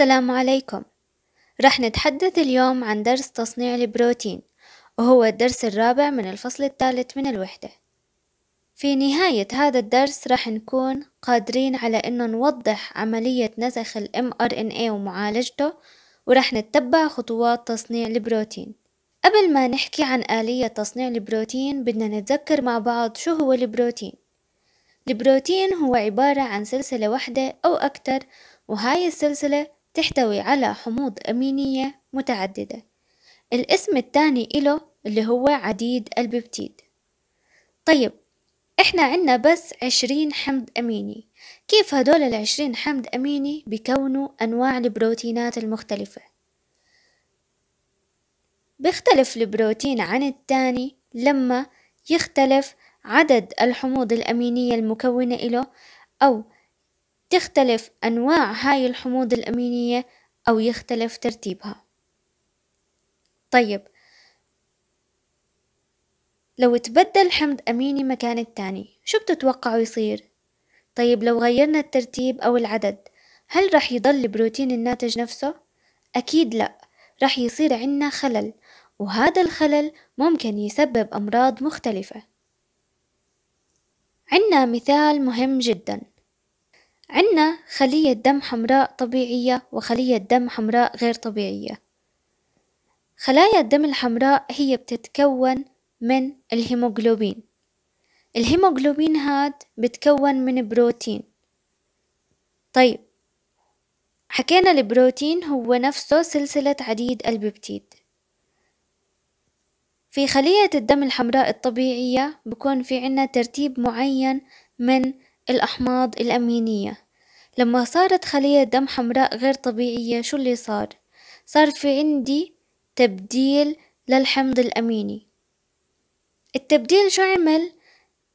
السلام عليكم رح نتحدث اليوم عن درس تصنيع البروتين وهو الدرس الرابع من الفصل الثالث من الوحدة في نهاية هذا الدرس رح نكون قادرين على أنه نوضح عملية نسخ الـ mRNA إيه ومعالجته ورح نتبع خطوات تصنيع البروتين قبل ما نحكي عن آلية تصنيع البروتين بدنا نتذكر مع بعض شو هو البروتين البروتين هو عبارة عن سلسلة واحدة أو أكتر وهاي السلسلة تحتوي على حموض أمينية متعددة الاسم الثاني إله اللي هو عديد الببتيد طيب إحنا عنا بس عشرين حمض أميني كيف هدول العشرين حمض أميني بيكونوا أنواع البروتينات المختلفة بيختلف البروتين عن التاني لما يختلف عدد الحموض الأمينية المكونة إله أو تختلف أنواع هاي الحموض الأمينية أو يختلف ترتيبها طيب لو تبدل حمض أميني مكان التاني شو بتتوقعوا يصير؟ طيب لو غيرنا الترتيب أو العدد هل رح يضل البروتين الناتج نفسه؟ أكيد لا رح يصير عنا خلل وهذا الخلل ممكن يسبب أمراض مختلفة عنا مثال مهم جدا عنا خلية دم حمراء طبيعية وخلية دم حمراء غير طبيعية خلايا الدم الحمراء هي بتتكون من الهيموغلوبين الهيموغلوبين هاد بتكون من بروتين طيب حكينا البروتين هو نفسه سلسلة عديد الببتيد في خلية الدم الحمراء الطبيعية بكون في عنا ترتيب معين من الأحماض الأمينية لما صارت خلية دم حمراء غير طبيعية شو اللي صار؟ صار في عندي تبديل للحمض الأميني التبديل شو عمل؟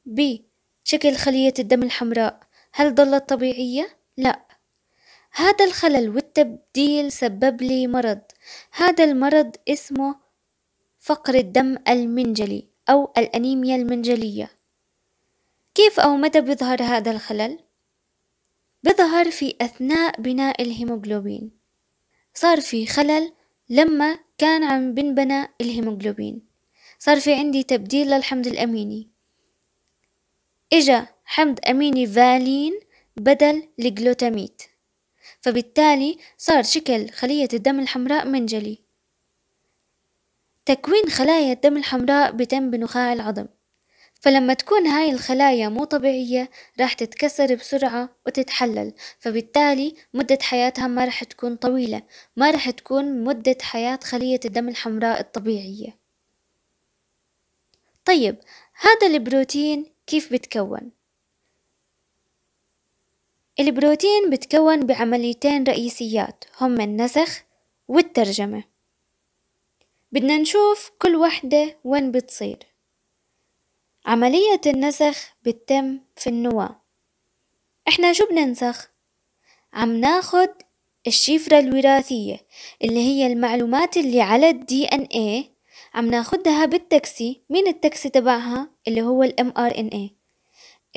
بشكل خلية الدم الحمراء هل ظلت طبيعية؟ لا هذا الخلل والتبديل سبب لي مرض هذا المرض اسمه فقر الدم المنجلي أو الأنيميا المنجلية كيف أو متى بيظهر هذا الخلل؟ بظهر في أثناء بناء الهيموغلوبين صار في خلل لما كان عم بنبنى الهيموغلوبين صار في عندي تبديل للحمض الأميني إجا حمض أميني فالين بدل الجلوتاميت فبالتالي صار شكل خلية الدم الحمراء منجلي تكوين خلايا الدم الحمراء بتم بنخاع العظم فلما تكون هاي الخلايا مو طبيعية راح تتكسر بسرعة وتتحلل فبالتالي مدة حياتها ما راح تكون طويلة ما راح تكون مدة حياة خلية الدم الحمراء الطبيعية طيب هذا البروتين كيف بتكون؟ البروتين بتكون بعمليتين رئيسيات هم النسخ والترجمة بدنا نشوف كل وحدة وين بتصير عملية النسخ بتتم في النواة احنا شو بننسخ؟ عم ناخد الشفرة الوراثية اللي هي المعلومات اللي على الدي ان ايه عم ناخدها بالتاكسي مين التاكسي تبعها اللي هو الام ار ان ايه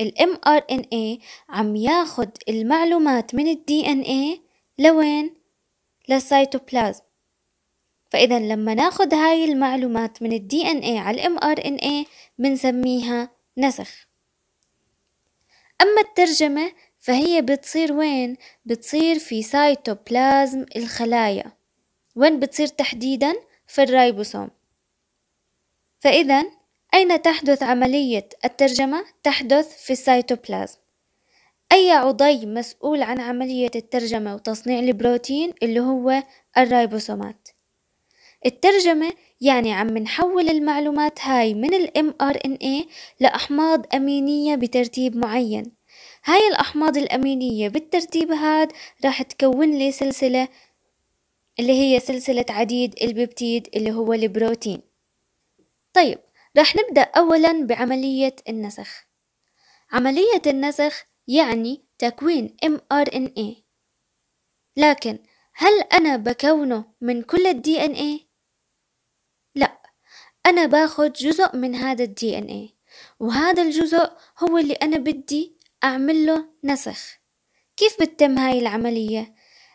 الام ار ان ايه عم ياخد المعلومات من الدي ان ايه لوين للسيتوبلازم فاذا لما ناخد هاي المعلومات من الدي ان ايه على الام ار ان ايه بنسميها نسخ أما الترجمة فهي بتصير وين؟ بتصير في سايتوبلازم الخلايا وين بتصير تحديدا؟ في الرايبوسوم فإذا أين تحدث عملية الترجمة؟ تحدث في السيتوبلازم أي عضي مسؤول عن عملية الترجمة وتصنيع البروتين اللي هو الرايبوسومات الترجمة يعني عم نحول المعلومات هاي من ال mRNA لأحماض أمينية بترتيب معين هاي الأحماض الأمينية بالترتيب هاد راح تكون لي سلسلة اللي هي سلسلة عديد البيبتيد اللي هو البروتين طيب راح نبدأ أولا بعملية النسخ عملية النسخ يعني تكوين mRNA لكن هل أنا بكونه من كل الـ إن إيه؟ لأ أنا باخد جزء من هادا ال DNA وهذا الجزء هو اللي أنا بدي أعمل له نسخ، كيف بتتم هاي العملية؟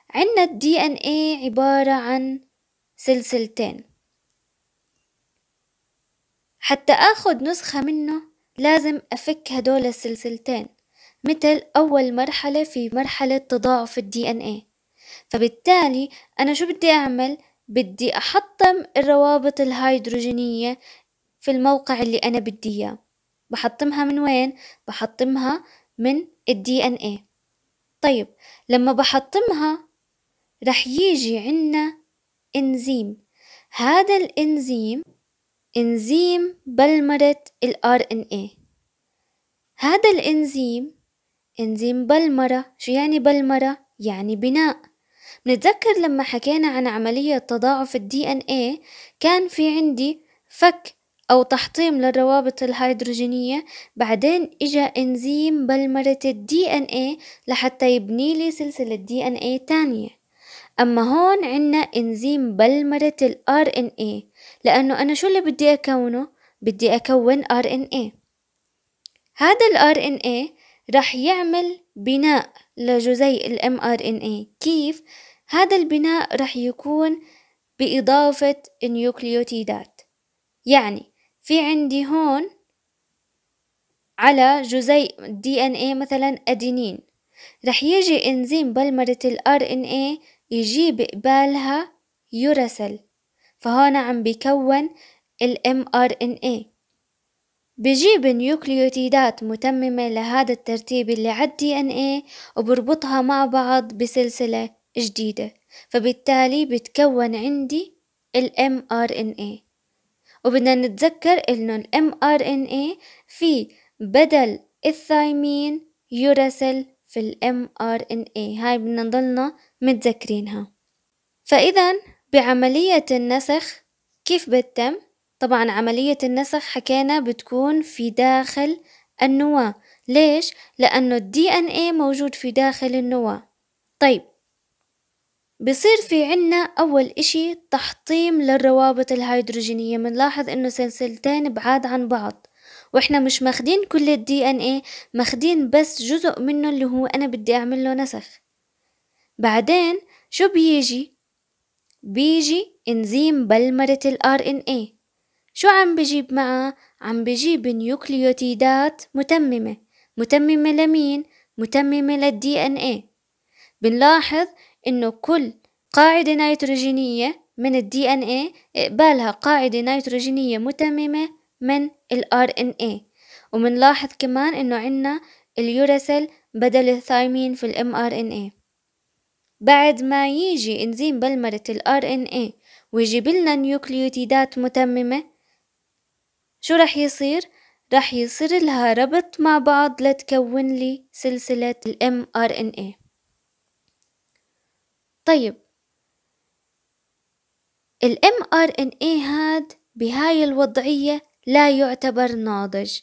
عنا ال DNA عبارة عن سلسلتين، حتى آخد نسخة منه لازم أفك هدول السلسلتين متل أول مرحلة في مرحلة تضاعف ال DNA إيه. فبالتالي أنا شو بدي أعمل؟ بدي أحطم الروابط الهيدروجينية في الموقع اللي أنا بدي إياه بحطمها من وين؟ بحطمها من الدي إن إيه طيب لما بحطمها رح يجي عنا إنزيم هذا الإنزيم إنزيم بلمرة ال RNA هذا الإنزيم إنزيم بلمرة شو يعني بلمرة؟ يعني بناء بنتذكر لما حكينا عن عملية تضاعف ان DNA كان في عندي فك أو تحطيم للروابط الهيدروجينية بعدين إجا إنزيم الدي ان DNA لحتى يبني لي سلسلة ان DNA تانية أما هون عنا إنزيم بلمرة ان RNA لأنه أنا شو اللي بدي أكونه؟ بدي أكون RNA هذا ان RNA رح يعمل بناء لجزيء ان mRNA كيف؟ هذا البناء راح يكون بإضافة النيوكليوتيدات يعني في عندي هون على جزيء دي ان اي مثلا ادينين رح يجي انزيم بلمرة الار ان اي يجيب قبالها يوراسيل فهون عم بيكون الام ار ان اي بجيب نيوكليوتيدات متممة لهذا الترتيب اللي على ان اي وبربطها مع بعض بسلسلة جديدة فبالتالي بتكون عندي ال mRNA وبدنا نتذكر إنه ال mRNA في بدل الثايمين يوراسيل في ال mRNA هاي بدنا نضلنا متذكرينها فإذا بعملية النسخ كيف بتتم؟ طبعا عملية النسخ حكينا بتكون في داخل النواة ليش؟ لأنه الدي ان ايه موجود في داخل النواة طيب بصير في عنا أول إشي تحطيم للروابط الهيدروجينية بنلاحظ إنه سلسلتين بعاد عن بعض وإحنا مش ماخدين كل الدي إن إيه ماخدين بس جزء منه اللي هو أنا بدي أعمل له نسخ بعدين شو بيجي؟ بيجي إنزيم بلمرة إن RNA شو عم بجيب معه؟ عم بجيب نيوكليوتيدات متممة متممة لمين؟ متممة للدي إن إيه بنلاحظ إنه كل قاعدة نيتروجينية من ال إيه إقبالها قاعدة نيتروجينية متممة من ال إيه ومنلاحظ كمان إنه عنا اليوراسيل بدل الثايمين في ال إيه بعد ما يجي إنزيم بلمرة ال RNA إيه ويجيب لنا نيوكليوتيدات متممة شو رح يصير؟ رح يصير لها ربط مع بعض لتكون لي سلسلة ال ايه طيب ال mRNA هاد بهاي الوضعية لا يعتبر ناضج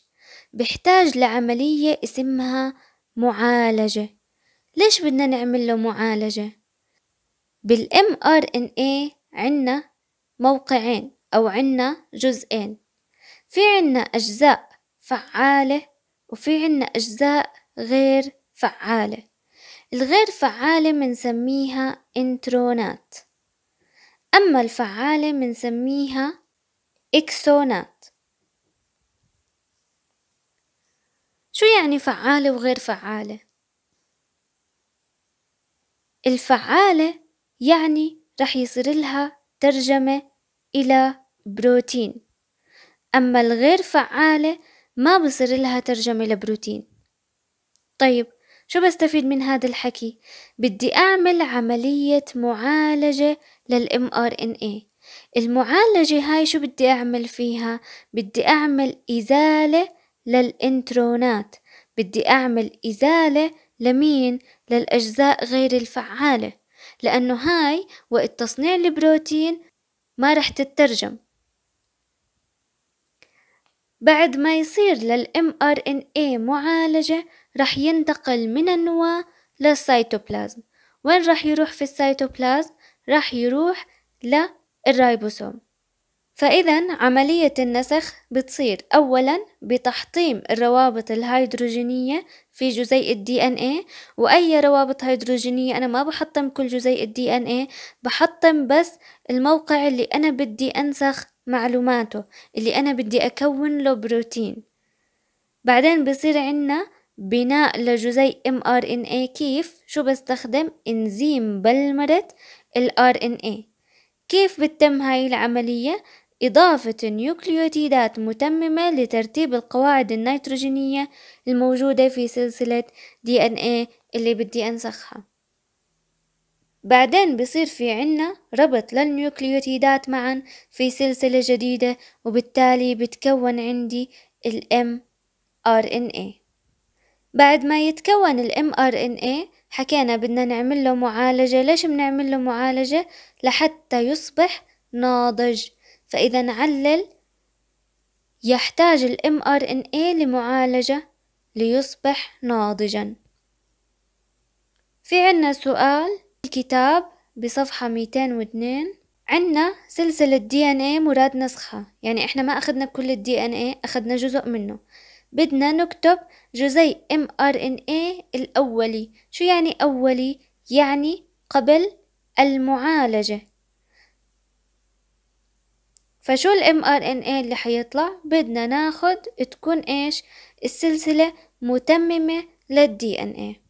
بحتاج لعملية اسمها معالجة ليش بدنا نعمل له معالجة؟ بال mRNA عنا موقعين أو عنا جزئين في عنا أجزاء فعالة وفي عنا أجزاء غير فعالة الغير فعالة منسميها انترونات أما الفعالة منسميها إكسونات شو يعني فعالة وغير فعالة؟ الفعالة يعني رح يصير لها ترجمة إلى بروتين أما الغير فعالة ما بصير لها ترجمة لبروتين طيب شو بستفيد من هذا الحكي؟ بدي أعمل عملية معالجة للام ار ان إيه المعالجة هاي شو بدي أعمل فيها؟ بدي أعمل إزالة للإنترونات بدي أعمل إزالة لمين؟ للأجزاء غير الفعالة لأنه هاي وقت تصنيع البروتين ما رح تترجم بعد ما يصير للام ار ان إيه معالجة رح ينتقل من النواة للسيتوبلازم وين رح يروح في السيتوبلازم رح يروح للرايبوسوم فإذا عملية النسخ بتصير أولا بتحطيم الروابط الهيدروجينية في جزيء الدي ان اي وأي روابط هيدروجينية أنا ما بحطم كل جزيء الدي ان اي بحطم بس الموقع اللي أنا بدي أنسخ معلوماته اللي أنا بدي أكون له بروتين بعدين بصير عنا بناء لجزيء mRNA كيف شو بستخدم إنزيم بلمرة ال RNA كيف بتتم هاي العملية إضافة نيوكليوتيدات متممة لترتيب القواعد النيتروجينية الموجودة في سلسلة دي ان اي اللي بدي أنسخها بعدين بصير في عنا ربط للنيوكليوتيدات معا في سلسلة جديدة وبالتالي بتكون عندي ان اي بعد ما يتكون الام ار ان اي حكينا بدنا نعمل له معالجة ليش بنعمل له معالجة لحتى يصبح ناضج فاذا نعلل يحتاج الام ار ان اي لمعالجة ليصبح ناضجا في عنا سؤال الكتاب بصفحة 202 عنا سلسلة دي ان ايه مراد نسخها يعني احنا ما اخذنا كل الدي ان ايه اخذنا جزء منه بدنا نكتب جزيء mRNA الأولي شو يعني أولي؟ يعني قبل المعالجة فشو ال mRNA اللي حيطلع؟ بدنا ناخد تكون إيش؟ السلسلة متممة للدي DNA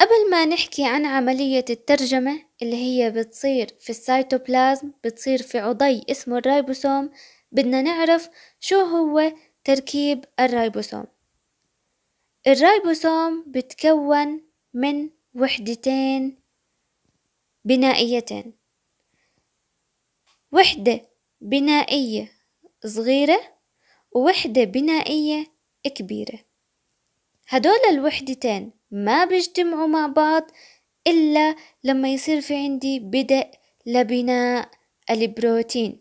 قبل ما نحكي عن عملية الترجمة اللي هي بتصير في السيتوبلازم بتصير في عضي اسمه الريبوسوم بدنا نعرف شو هو تركيب الرايبوسوم الرايبوسوم بتكون من وحدتين بنائيتين وحدة بنائية صغيرة ووحدة بنائية كبيرة هدول الوحدتين ما بيجتمعوا مع بعض إلا لما يصير في عندي بدء لبناء البروتين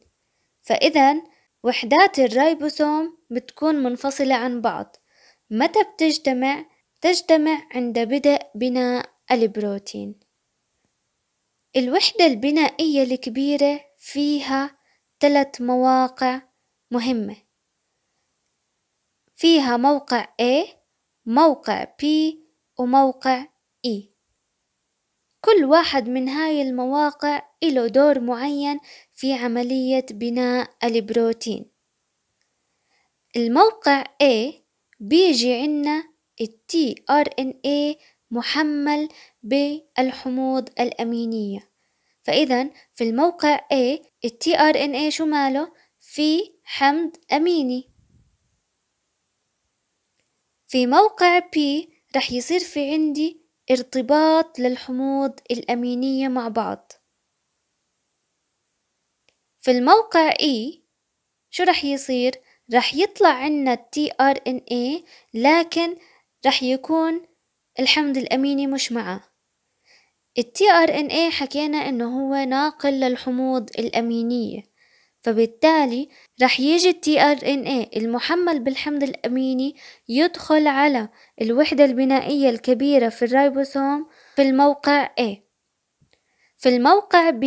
فإذا وحدات الريبوسوم بتكون منفصلة عن بعض متى بتجتمع؟ تجتمع عند بدء بناء البروتين الوحدة البنائية الكبيرة فيها ثلاث مواقع مهمة فيها موقع A موقع P وموقع E كل واحد من هاي المواقع له دور معين في عملية بناء البروتين الموقع A بيجي عنا ال tRNA محمل بالحموض الأمينية فإذا في الموقع A ال tRNA شو ماله؟ في حمض أميني في موقع P رح يصير في عندي ارتباط للحموض الأمينية مع بعض في الموقع E شو رح يصير؟ رح يطلع عنا ال tRNA لكن رح يكون الحمض الأميني مش معه ال tRNA حكينا إنه هو ناقل للحموض الأمينية فبالتالي رح يجي ال tRNA المحمل بالحمض الأميني يدخل على الوحدة البنائية الكبيرة في الريبوسوم في الموقع A في الموقع B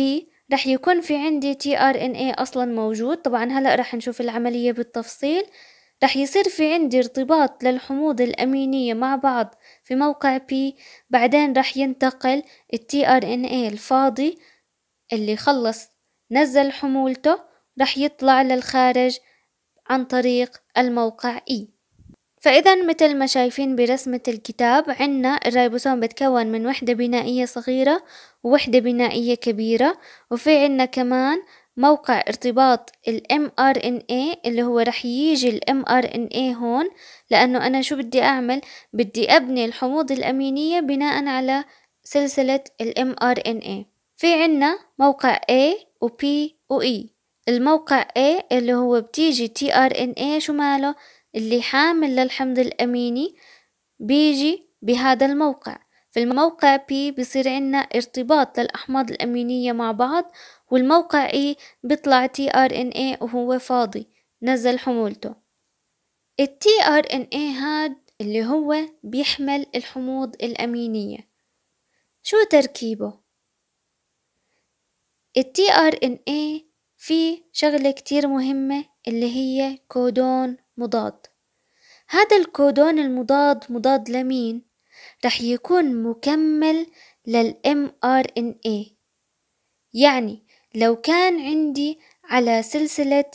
رح يكون في عندي tRNA أصلا موجود طبعا هلأ رح نشوف العملية بالتفصيل رح يصير في عندي ارتباط للحموض الأمينية مع بعض في موقع P بعدين رح ينتقل ال tRNA الفاضي اللي خلص نزل حمولته رح يطلع للخارج عن طريق الموقع E فإذا مثل ما شايفين برسمة الكتاب عنا الريبوسوم بتكون من وحدة بنائية صغيرة ووحدة بنائية كبيرة وفي عنا كمان موقع ارتباط ال mRNA اللي هو رح يجي ال mRNA هون لأنه أنا شو بدي أعمل بدي أبني الحموض الأمينية بناء على سلسلة ال mRNA في عنا موقع A و P و E الموقع A اللي هو بتيجي tRNA شو ماله اللي حامل للحمض الأميني بيجي بهذا الموقع في الموقع P بصير عنا ارتباط للأحماض الأمينية مع بعض والموقع E بيطلع tRNA وهو فاضي نزل حمولته التي ار ان اي هاد اللي هو بيحمل الحموض الأمينية شو تركيبه؟ التي ار ان اي في شغلة كتير مهمة اللي هي كودون مضاد هذا الكودون المضاد مضاد لمين؟ رح يكون مكمل للام ار ان اي يعني لو كان عندي على سلسلة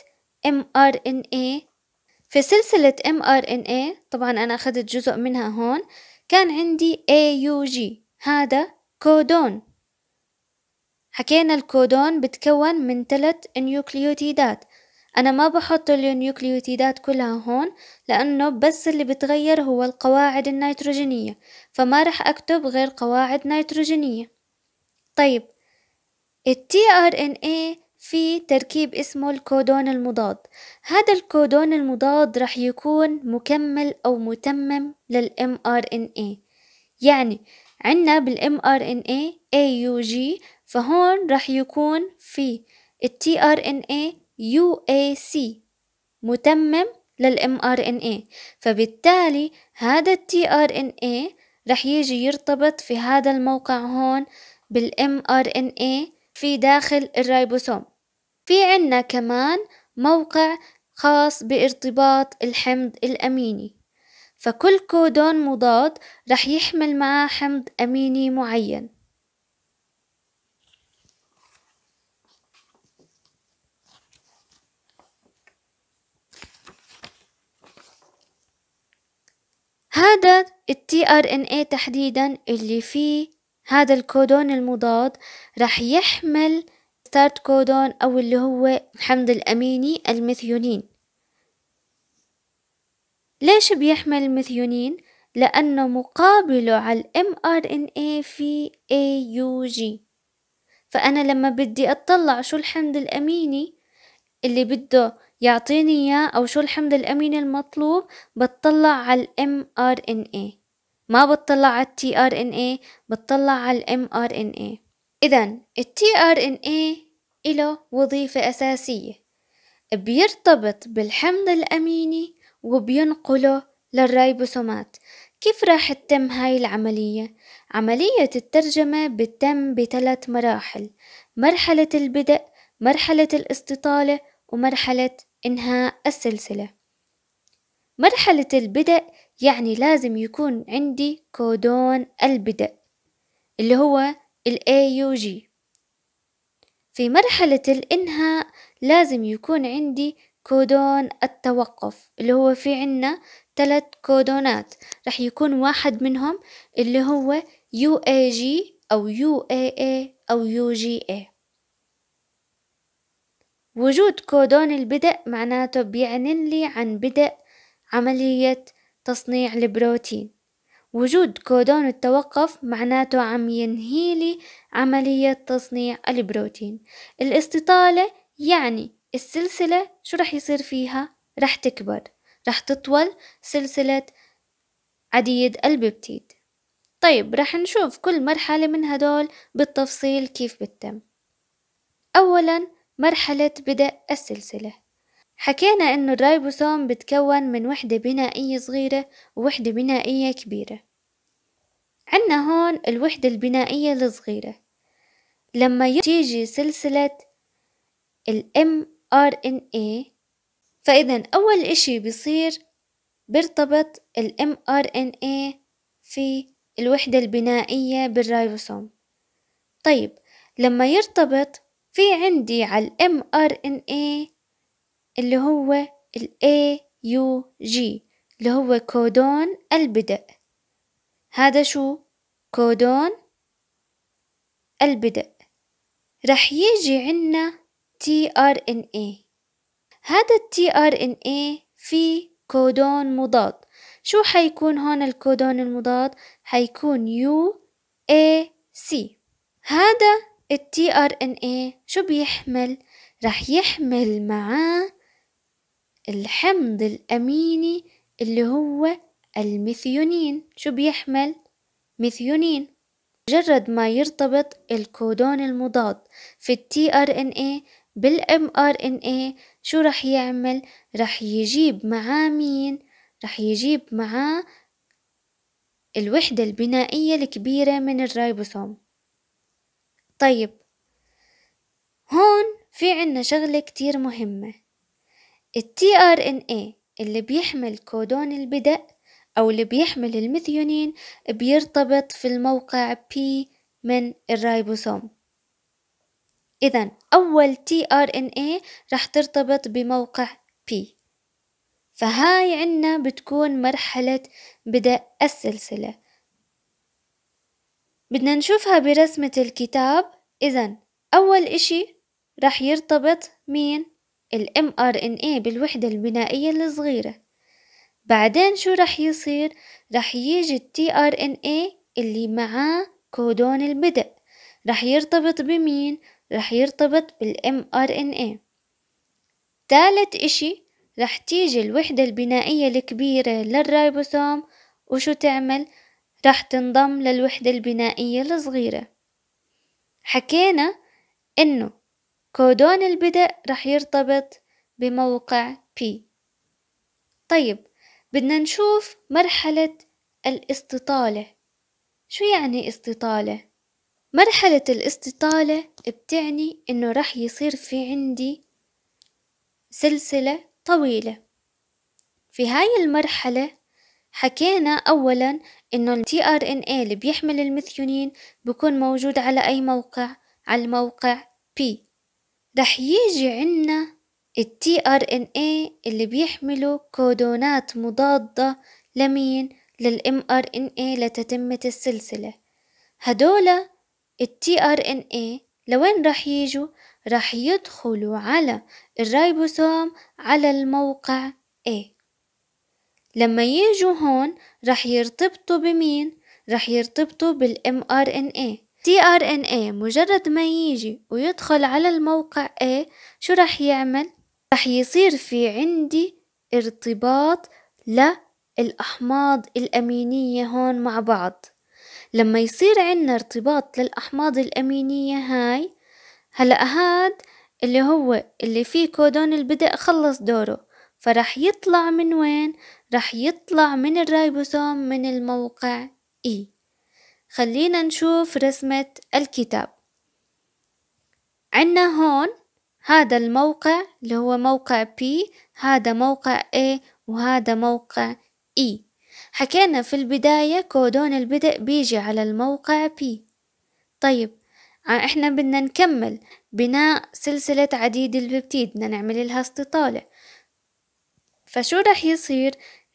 ام ار ان اي في سلسلة ام ار ان اي طبعا انا اخذت جزء منها هون كان عندي AUG هذا كودون حكينا الكودون بتكون من ثلاث نيوكليوتيدات أنا ما بحط النيوكليوتيدات كلها هون لأنه بس اللي بتغير هو القواعد النيتروجينية فما رح أكتب غير قواعد نيتروجينية طيب التي ار ان اي في تركيب اسمه الكودون المضاد هذا الكودون المضاد رح يكون مكمل أو متمم للام ار ان اي يعني عنا بالام ار ان اي AUG فهون رح يكون في التي ار ان اي يو اي سي متمم للام ار ان اي فبالتالي هذا التي ار ان اي رح يجي يرتبط في هذا الموقع هون بالام ار ان اي في داخل الريبوسوم في عنا كمان موقع خاص بارتباط الحمض الأميني فكل كودون مضاد رح يحمل معاه حمض أميني معين هذا التي ار ان اي تحديدا اللي فيه هذا الكودون المضاد راح يحمل ستارت كودون او اللي هو حمض الاميني الميثيونين ليش بيحمل الميثيونين لانه مقابله على الام ار ان اي في اي يو جي فانا لما بدي اطلع شو الحمض الاميني اللي بده يعطيني إياه أو شو الحمض الأميني المطلوب بتطلع على الام ار ان اي ما بتطلع على التي ار ان اي بتطلع على الام ار ان اي إذا التي ار ان اي له وظيفة أساسية بيرتبط بالحمض الأميني وبينقله للريبوسومات كيف راح تتم هاي العملية؟ عملية الترجمة بتتم بثلاث مراحل مرحلة البدء مرحلة الاستطالة ومرحلة إنهاء السلسلة مرحلة البدء يعني لازم يكون عندي كودون البدء اللي هو الـ AUG في مرحلة الإنهاء لازم يكون عندي كودون التوقف اللي هو في عنا ثلاث كودونات رح يكون واحد منهم اللي هو UAG إيه أو UAA إيه إيه أو UGA وجود كودون البدء معناته بيعلن لي عن بدء عملية تصنيع البروتين وجود كودون التوقف معناته عم ينهي لي عملية تصنيع البروتين الاستطالة يعني السلسلة شو رح يصير فيها؟ رح تكبر رح تطول سلسلة عديد الببتيد طيب رح نشوف كل مرحلة من هدول بالتفصيل كيف بتتم أولا مرحلة بدء السلسلة حكينا إنه الرايبوسوم بتكون من وحدة بنائية صغيرة ووحدة بنائية كبيرة عنا هون الوحدة البنائية الصغيرة لما تيجي سلسلة ال mRNA إيه، فإذا أول إشي بيصير بيرتبط ال mRNA إيه في الوحدة البنائية بالرايبوسوم طيب لما يرتبط في عندي على ال mRNA اللي هو ال AUG اللي هو كودون البدء هذا شو؟ كودون البدء رح يجي عنا tRNA هذا ال tRNA فيه كودون مضاد شو حيكون هون الكودون المضاد؟ حيكون يو اي سي هذا التي ار ان اي شو بيحمل رح يحمل معاه الحمض الاميني اللي هو الميثيونين شو بيحمل ميثيونين مجرد ما يرتبط الكودون المضاد في التي ار ان اي بالام ار ان اي شو رح يعمل رح يجيب معاه مين رح يجيب معاه الوحدة البنائية الكبيرة من الرايبوسوم طيب هون في عنا شغلة كتير مهمة التي ار ان اي اللي بيحمل كودون البدء أو اللي بيحمل الميثيونين بيرتبط في الموقع P من الرايبوسوم إذا أول tRNA رح ترتبط بموقع P فهاي عنا بتكون مرحلة بدء السلسلة بدنا نشوفها برسمة الكتاب إذا أول إشي رح يرتبط مين؟ ال mRNA بالوحدة البنائية الصغيرة بعدين شو رح يصير؟ رح يجي ال tRNA اللي معاه كودون البدء رح يرتبط بمين؟ رح يرتبط بال mRNA تالت إشي رح تيجي الوحدة البنائية الكبيرة للريبوسوم وشو تعمل؟ رح تنضم للوحدة البنائية الصغيرة حكينا إنه كودون البدء رح يرتبط بموقع P طيب بدنا نشوف مرحلة الاستطالة شو يعني استطالة؟ مرحلة الاستطالة بتعني إنه رح يصير في عندي سلسلة طويلة في هاي المرحلة حكينا أولا إنه ال tRNA اللي بيحمل الميثيونين بكون موجود على أي موقع؟ على الموقع P رح يجي عنا ال tRNA اللي بيحمله كودونات مضادة لمين؟ ان RNA لتتمة السلسلة هدول ال tRNA لوين رح يجوا؟ رح يدخلوا على الريبوسوم على الموقع A لما يجوا هون رح يرتبطوا بمين؟ رح يرتبطوا بالام ار ان اي تي ار ان اي مجرد ما يجي ويدخل على الموقع A شو رح يعمل؟ رح يصير في عندي ارتباط للأحماض الأمينية هون مع بعض لما يصير عندنا ارتباط للأحماض الأمينية هاي هلأ هاد اللي هو اللي فيه كودون البدء خلص دوره فرح يطلع من وين؟ رح يطلع من الرايبوسوم من الموقع E خلينا نشوف رسمة الكتاب عنا هون هذا الموقع اللي هو موقع P هذا موقع A وهذا موقع E حكينا في البداية كودون البدء بيجي على الموقع P طيب احنا بدنا نكمل بناء سلسلة عديد الببتيد بدنا نعمل لها استطالة فشو رح يصير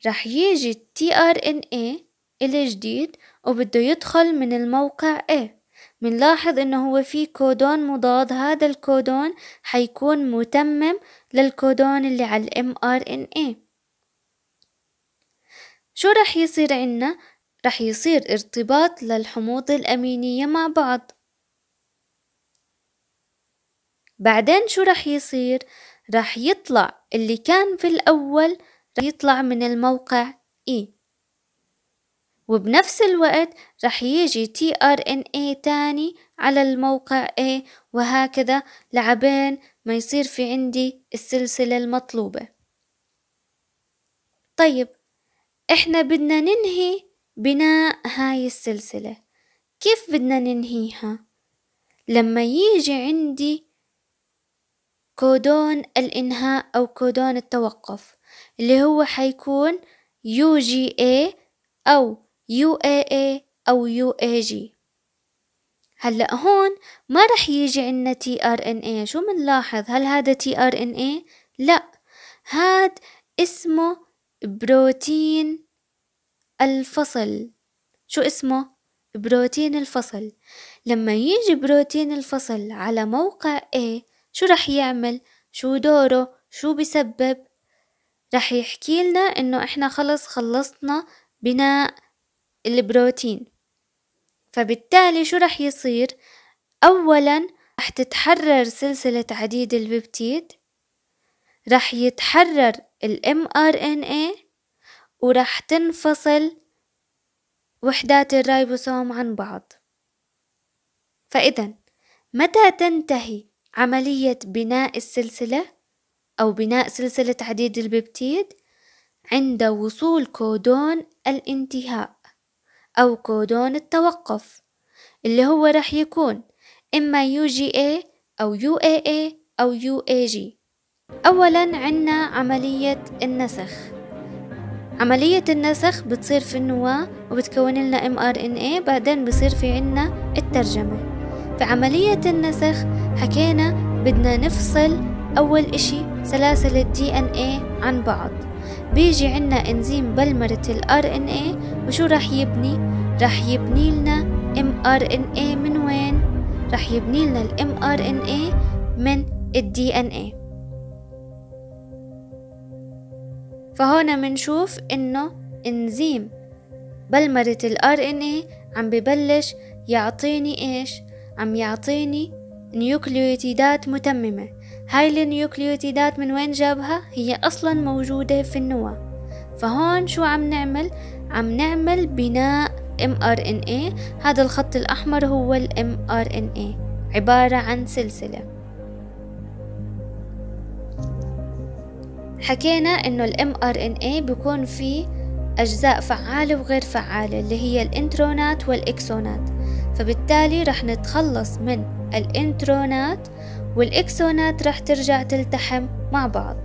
رح يجي ال اي الجديد وبده يدخل من الموقع A منلاحظ انه هو في كودون مضاد هذا الكودون حيكون متمم للكودون اللي على الام ار ان اي شو رح يصير عنا رح يصير ارتباط للحموض الامينية مع بعض بعدين شو رح يصير راح يطلع اللي كان في الأول راح يطلع من الموقع E وبنفس الوقت راح يجي tRNA تاني على الموقع A وهكذا لعبين ما يصير في عندي السلسلة المطلوبة طيب احنا بدنا ننهي بناء هاي السلسلة كيف بدنا ننهيها؟ لما يجي عندي كودون الإنهاء أو كودون التوقف اللي هو حيكون UGA إيه أو UAA إيه إيه أو UAG هلأ هون ما رح يجي عنا tRNA شو منلاحظ هل هذا tRNA؟ لا هاد اسمه بروتين الفصل شو اسمه؟ بروتين الفصل لما يجي بروتين الفصل على موقع A شو رح يعمل شو دوره شو بسبب رح يحكي لنا انه احنا خلص خلصنا بناء البروتين فبالتالي شو رح يصير اولا رح تتحرر سلسلة عديد الببتيد رح يتحرر ال mRNA ورح تنفصل وحدات الرايبوسوم عن بعض فإذا متى تنتهي عملية بناء السلسلة أو بناء سلسلة عديد الببتيد عند وصول كودون الانتهاء أو كودون التوقف اللي هو راح يكون إما UGA إيه أو UAA إيه إيه أو UAG أولا عنا عملية النسخ عملية النسخ بتصير في النواة وبتكون لنا mRNA بعدين بصير في عنا الترجمة بعملية النسخ حكينا بدنا نفصل أول إشي سلاسل الـ إن إيه عن بعض بيجي عنا إنزيم بلمرة ال RNA وشو رح يبني؟ رح يبني لنا mRNA من وين؟ رح يبني لنا الـ mRNA من ال DNA فهنا منشوف إنه إنزيم بلمرة ال RNA عم ببلش يعطيني إيش؟ عم يعطيني نيوكليوتيدات متممة هاي النيوكليوتيدات من وين جابها هي أصلا موجودة في النواة فهون شو عم نعمل عم نعمل بناء mRNA إيه. هذا الخط الأحمر هو ال mRNA إيه. عبارة عن سلسلة حكينا انه ال mRNA إيه بيكون فيه أجزاء فعالة وغير فعالة اللي هي الإنترونات والإكسونات فبالتالي رح نتخلص من الانترونات والإكسونات رح ترجع تلتحم مع بعض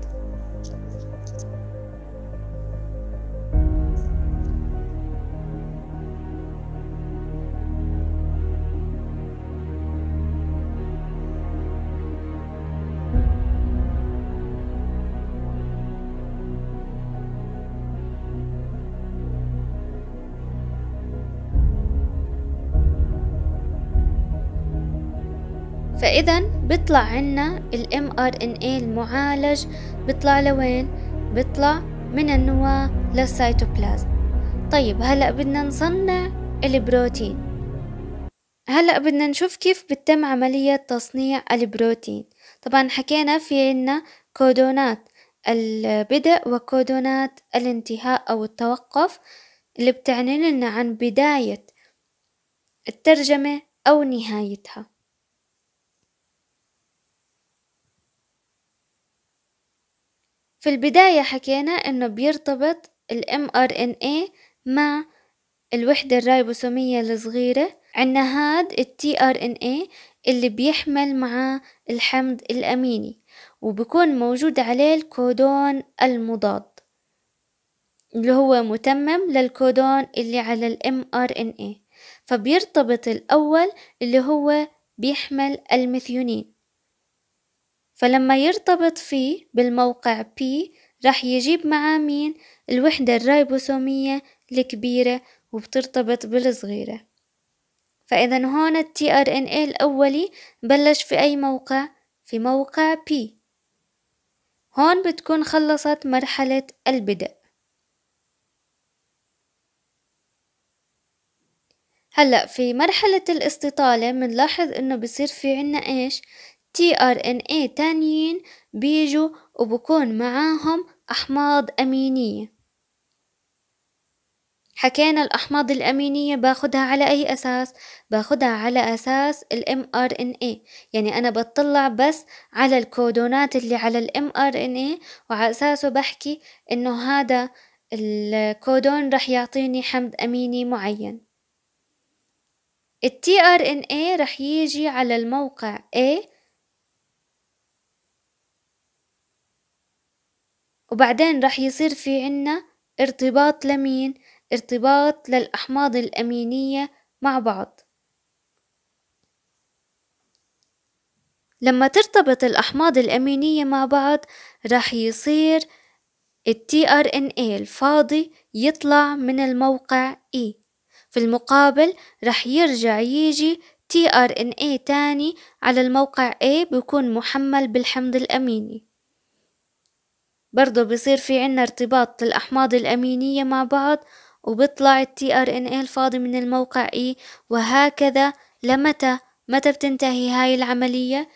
فإذا بيطلع عنا ال mRNA المعالج بيطلع لوين؟ بيطلع من النواة للسيتوبلازم طيب هلأ بدنا نصنع البروتين هلأ بدنا نشوف كيف بتتم عملية تصنيع البروتين طبعا حكينا في عنا كودونات البدء وكودونات الانتهاء أو التوقف اللي بتعني لنا عن بداية الترجمة أو نهايتها في البداية حكينا إنه بيرتبط ال mRNA مع الوحدة الرايبوسومية الصغيرة عنا هاد ال tRNA اللي بيحمل معاه الحمض الأميني وبكون موجود عليه الكودون المضاد اللي هو متمم للكودون اللي على ال mRNA فبيرتبط الأول اللي هو بيحمل الميثيونين فلما يرتبط في بالموقع P رح يجيب معاه مين؟ الوحدة الرايبوسومية الكبيرة وبترتبط بالصغيرة فإذا هون ال tRNA الأولي بلش في أي موقع؟ في موقع P هون بتكون خلصت مرحلة البدء هلأ في مرحلة الاستطالة بنلاحظ إنه بصير في عنا إيش تي ار ان اي تانيين بيجوا وبكون معاهم أحماض أمينية حكينا الأحماض الأمينية باخدها على أي أساس؟ باخدها على أساس الام ار ان اي يعني أنا بطلع بس على الكودونات اللي على الام ار ان اي وعلى أساسه بحكي إنه هذا الكودون رح يعطيني حمض أميني معين التي ار ان اي رح يجي على الموقع A وبعدين رح يصير في عنا ارتباط لمين؟ ارتباط للأحماض الأمينية مع بعض لما ترتبط الأحماض الأمينية مع بعض رح يصير ال tRNA الفاضي يطلع من الموقع E في المقابل رح يرجع يجي tRNA تاني على الموقع A بيكون محمل بالحمض الأميني برضه بصير في عنا ارتباط للأحماض الأمينية مع بعض وبطلع ال tRNA الفاضي من الموقع E وهكذا لمتى متى بتنتهي هاي العملية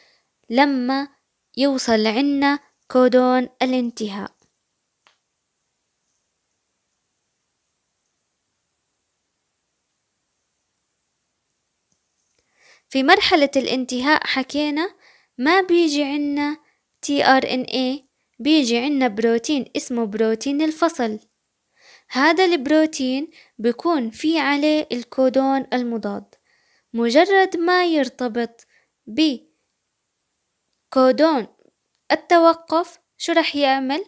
لما يوصل عنا كودون الانتهاء في مرحلة الانتهاء حكينا ما بيجي عنا tRNA بيجي عنا بروتين اسمه بروتين الفصل هذا البروتين بيكون في عليه الكودون المضاد مجرد ما يرتبط ب كودون التوقف شو رح يعمل؟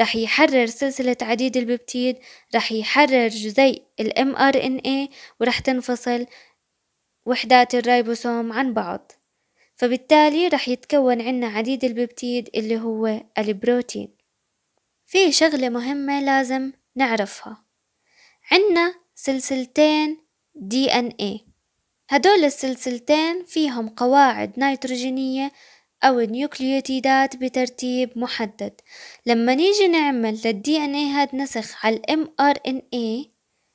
رح يحرر سلسلة عديد الببتيد رح يحرر جزيء ال mRNA ورح تنفصل وحدات الريبوسوم عن بعض فبالتالي رح يتكون عنا عديد الببتيد اللي هو البروتين في شغلة مهمة لازم نعرفها عنا سلسلتين دي ان اي هدول السلسلتين فيهم قواعد نيتروجينية أو نيوكليوتيدات بترتيب محدد لما نيجي نعمل للدي ان اي هاد نسخ على الام ار ان اي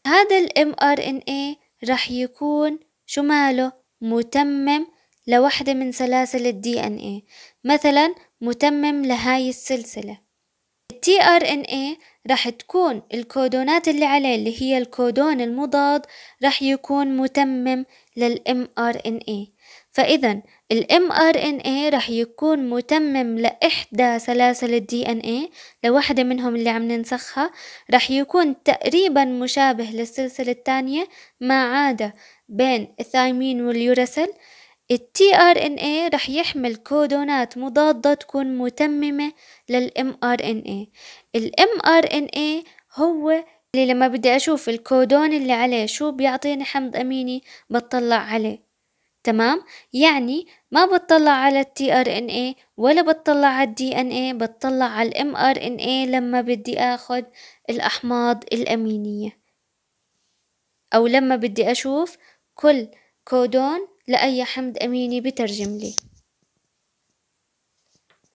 هذا الام ار ان اي رح يكون شو ماله متمم لوحدة من سلاسل الدي ان ايه مثلا متمم لهاي السلسلة التي ار ان ايه رح تكون الكودونات اللي عليه اللي هي الكودون المضاد رح يكون متمم للام ار ان ايه فاذا الام ار ان ايه رح يكون متمم لاحدى سلاسل الدي ان ايه لوحده منهم اللي عم ننسخها رح يكون تقريبا مشابه للسلسله الثانيه ما عدا بين الثايمين واليوراسيل التي ار ان اي رح يحمل كودونات مضادة تكون متممة للام ار الام ار ال اي هو اللي لما بدي أشوف الكودون اللي عليه شو بيعطيني حمض أميني بطلع عليه تمام؟ يعني ما بطلع على التي ار ان اي ولا بطلع على الدي ان اي بطلع على الام ار ان اي لما بدي آخد الأحماض الأمينية أو لما بدي أشوف كل كودون لأي حمد أميني بترجم لي